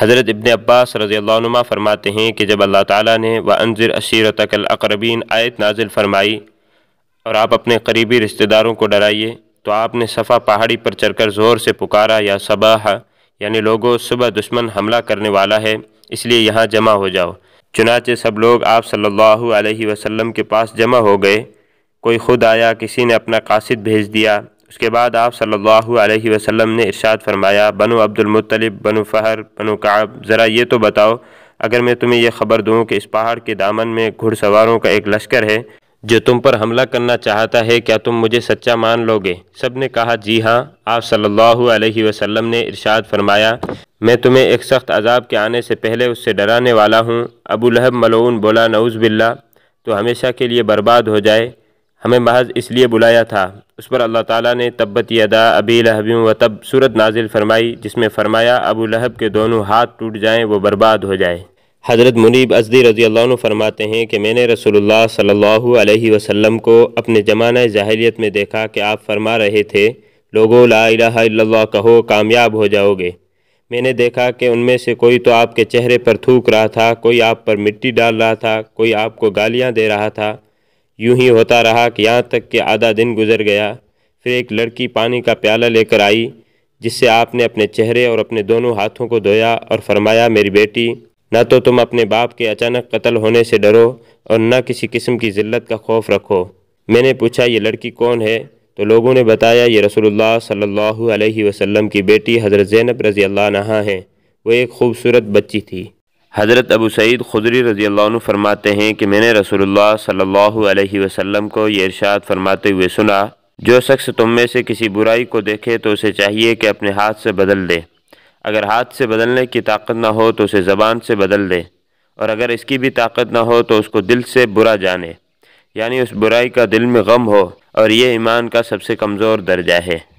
हज़रत इब्न अब्बास रज़ील्ला फरमाते हैं कि जब अल्लाह ताला ने व अनजर अशीरत अकरबीन आयत नाजिल फरमाई और आप अपने करीबी रिश्तेदारों को डराइए तो आपने सफ़ा पहाड़ी पर चढ़कर ज़ोर से पुकारा या सबाह यानी लोगों सुबह दुश्मन हमला करने वाला है इसलिए यहाँ जमा हो जाओ चुनाचे सब लोग आप सल्लल्लाहु अलैहि वसल्लम के पास जमा हो गए कोई ख़ुद आया किसी ने अपना कासिद भेज दिया उसके बाद आप सल्लल्लाहु अलैहि वसल्लम ने इरशाद फरमाया बनो अब्दुलमतलब बनो फ़हर बनो काब ज़रा ये तो बताओ अगर मैं तुम्हें यह खबर दूँ कि इस पहाड़ के दामन में घुड़सवारों का एक लश्कर है जो तुम पर हमला करना चाहता है क्या तुम मुझे सच्चा मान लोगे सब ने कहा जी हाँ आप सल्लल्लाहु अलैहि वसल्लम ने इरशाद फरमाया मैं तुम्हें एक सख्त अजाब के आने से पहले उससे डराने वाला हूँ अबू लहब मलून बोला नऊज़ बिल्ला तो हमेशा के लिए बर्बाद हो जाए हमें महज इसलिए बुलाया था उस पर अल्लाह ताला ने तब्बत अदा अबी लहबी व तब सूरत नाजिल फरमाई जिसमें फरमाया अबू लहब के दोनों हाथ टूट जाएं वो बर्बाद हो जाए हज़रत मुनीब अजदी रजी अल्लाह फरमाते हैं कि मैंने रसोल्ला सल्लल्लाहु अलैहि वसल्लम को अपने जमाना जाहलीत में देखा कि आप फरमा रहे थे लोगो ला कहो कामयाब हो जाओगे मैंने देखा कि उनमें से कोई तो आपके चेहरे पर थूक रहा था कोई आप पर मिट्टी डाल रहा था कोई आपको गालियाँ दे रहा था यूं ही होता रहा कि यहाँ तक कि आधा दिन गुजर गया फिर एक लड़की पानी का प्याला लेकर आई जिससे आपने अपने चेहरे और अपने दोनों हाथों को धोया और फरमाया मेरी बेटी न तो तुम अपने बाप के अचानक कत्ल होने से डरो और न किसी किस्म की ज़िल्लत का खौफ रखो मैंने पूछा ये लड़की कौन है तो लोगों ने बताया ये रसूलुल्लाह सल्लल्लाहु अलैहि वसल्लम की बेटी हज़रत ज़ैनब रज़ी अल्लाह नहा हैं वो एक खूबसूरत बच्ची थी हज़रत अबू सईद खुदरी रज़ी अल्लाह फरमाते हैं कि मैंने रसूलुल्लाह सल्लल्लाहु अलैहि वसल्लम को यह इरशाद फरमाते हुए सुना जो शख्स तुम में से किसी बुराई को देखे तो उसे चाहिए कि अपने हाथ से बदल दे अगर हाथ से बदलने की ताकत ना हो तो उसे ज़बान से बदल दे और अगर इसकी भी ताकत ना हो तो उसको दिल से बुरा जाने यानी उस बुराई का दिल में गम हो और ये ईमान का सबसे कमज़ोर दर्जा है